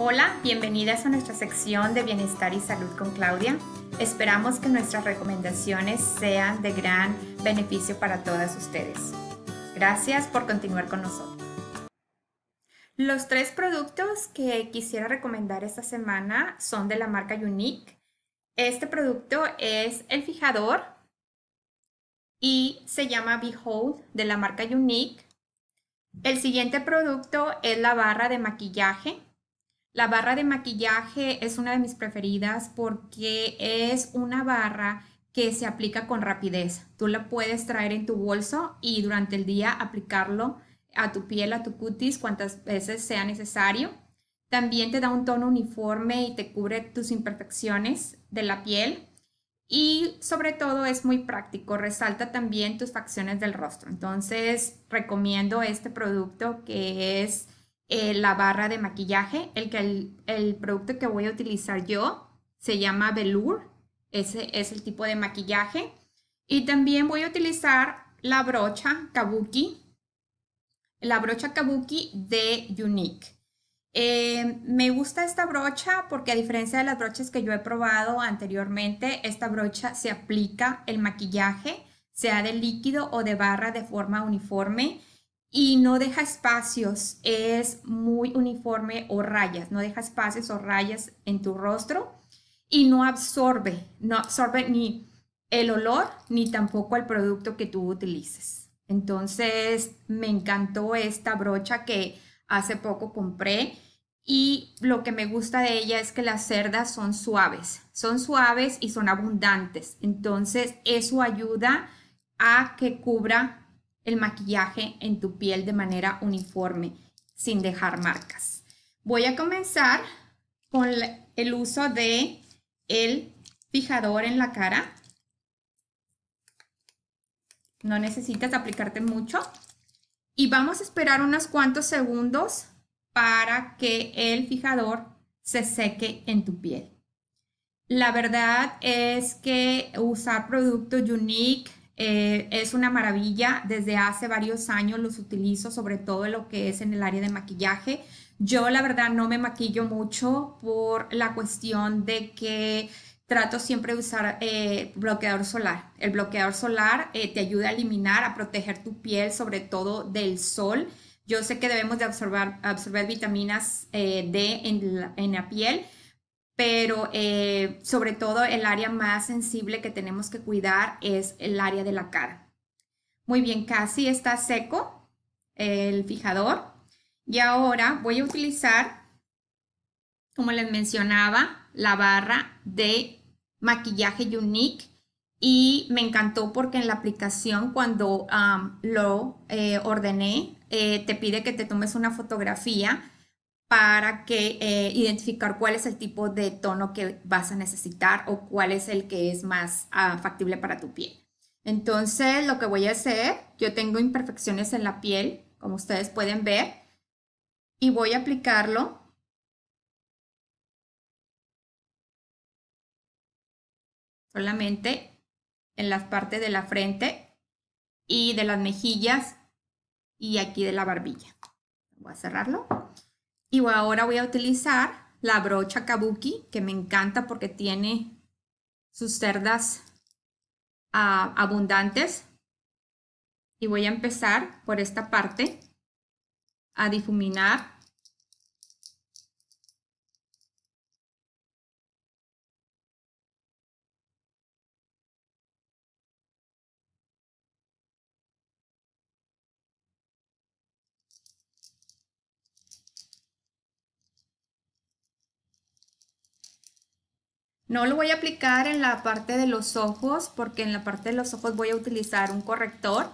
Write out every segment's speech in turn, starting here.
Hola, bienvenidas a nuestra sección de Bienestar y Salud con Claudia. Esperamos que nuestras recomendaciones sean de gran beneficio para todas ustedes. Gracias por continuar con nosotros. Los tres productos que quisiera recomendar esta semana son de la marca Unique. Este producto es el fijador y se llama Behold de la marca Unique. El siguiente producto es la barra de maquillaje la barra de maquillaje es una de mis preferidas porque es una barra que se aplica con rapidez. Tú la puedes traer en tu bolso y durante el día aplicarlo a tu piel, a tu cutis, cuantas veces sea necesario. También te da un tono uniforme y te cubre tus imperfecciones de la piel. Y sobre todo es muy práctico, resalta también tus facciones del rostro. Entonces recomiendo este producto que es eh, la barra de maquillaje. El, que el, producto que voy a utilizar yo se llama Velour. Ese es el tipo de maquillaje. Y también voy a utilizar la brocha Kabuki. La brocha Kabuki de Unique. Eh, me gusta esta brocha porque a diferencia de las brochas que yo he probado anteriormente, esta brocha se aplica el maquillaje, sea de líquido o de barra de forma uniforme y no deja espacios, es muy uniforme o rayas, no deja espacios o rayas en tu rostro y no absorbe, no absorbe ni el olor ni tampoco el producto que tú utilices. Entonces me encantó esta brocha que hace poco compré y lo que me gusta de ella es que las cerdas son suaves, son suaves y son abundantes. Entonces eso ayuda a que cubra el maquillaje en tu piel de manera uniforme, sin dejar marcas. Voy a comenzar con el uso de el fijador en la cara. No necesitas aplicarte mucho. Y vamos a esperar unos cuantos segundos para que el fijador se seque en tu piel. La verdad es que usar productos Unique eh, es una maravilla, desde hace varios años los utilizo, sobre todo lo que es en el área de maquillaje. Yo la verdad no me maquillo mucho por la cuestión de que trato siempre de usar eh, bloqueador solar. El bloqueador solar eh, te ayuda a eliminar, a proteger tu piel, sobre todo del sol. Yo sé que debemos de absorber, vitaminas D en la piel, pero eh, sobre todo el área más sensible que tenemos que cuidar es el área de la cara. Muy bien, casi está seco el fijador y ahora voy a utilizar, como les mencionaba, la barra de maquillaje Unique y me encantó porque en la aplicación cuando lo eh, ordené eh, te pide que te tomes una fotografía para que eh, identificar cuál es el tipo de tono que vas a necesitar o cuál es el que es más ah, factible para tu piel. Entonces, lo que voy a hacer, yo tengo imperfecciones en la piel, como ustedes pueden ver, y voy a aplicarlo solamente en las partes de la frente y de las mejillas y aquí de la barbilla. Voy a cerrarlo. Y ahora voy a utilizar la brocha kabuki, que me encanta porque tiene sus cerdas ah, abundantes. Y voy a empezar por esta parte a difuminar No lo voy a aplicar en la parte de los ojos porque en la parte de los ojos voy a utilizar un corrector,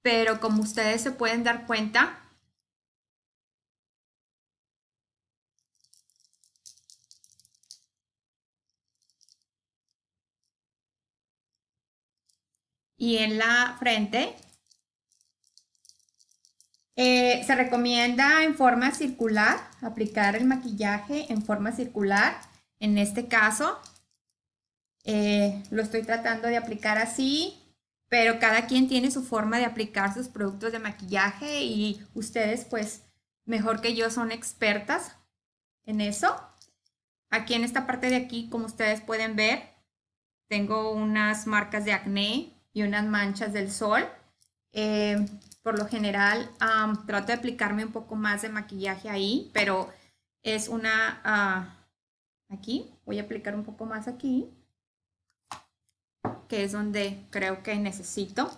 pero como ustedes se pueden dar cuenta, y en la frente. Eh, se recomienda en forma circular, aplicar el maquillaje en forma circular en este caso, eh, lo estoy tratando de aplicar así, pero cada quien tiene su forma de aplicar sus productos de maquillaje y ustedes pues mejor que yo son expertas en eso. Aquí en esta parte de aquí, como ustedes pueden ver, tengo unas marcas de acné y unas manchas del sol. Eh, por lo general trato de aplicarme un poco más de maquillaje ahí, pero es una... Ah, Aquí, voy a aplicar un poco más aquí, que es donde creo que necesito.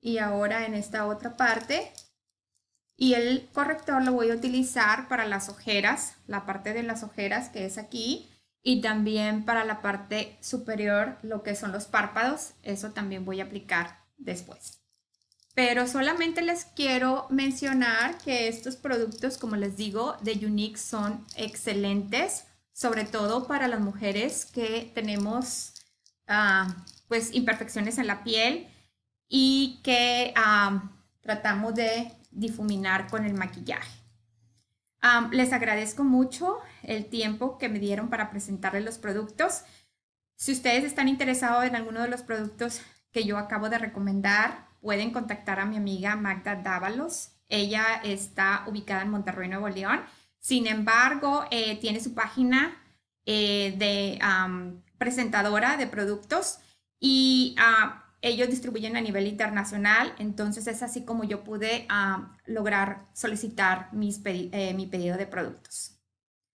Y ahora en esta otra parte, y el corrector lo voy a utilizar para las ojeras, la parte de las ojeras que es aquí, y también para la parte superior, lo que son los párpados, eso también voy a aplicar después pero solamente les quiero mencionar que estos productos, como les digo, de Unique son excelentes, sobre todo para las mujeres que tenemos ah, pues imperfecciones en la piel y que ah, tratamos de difuminar con el maquillaje. Ah, les agradezco mucho el tiempo que me dieron para presentarles los productos. Si ustedes están interesados en alguno de los productos que yo acabo de recomendar, pueden contactar a mi amiga Magda Dávalos. Ella está ubicada en Monterrey, Nuevo León. Sin embargo, eh, tiene su página eh, de presentadora de productos y ah, ellos distribuyen a nivel internacional. Entonces es así como yo pude ah, lograr solicitar eh, mi pedido de productos.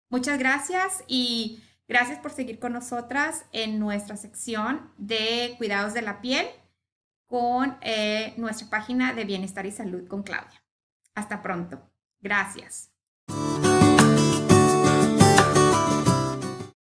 Muchas gracias y gracias por seguir con nosotras en nuestra sección de cuidados de la piel con eh, nuestra página de Bienestar y Salud con Claudia. Hasta pronto. Gracias.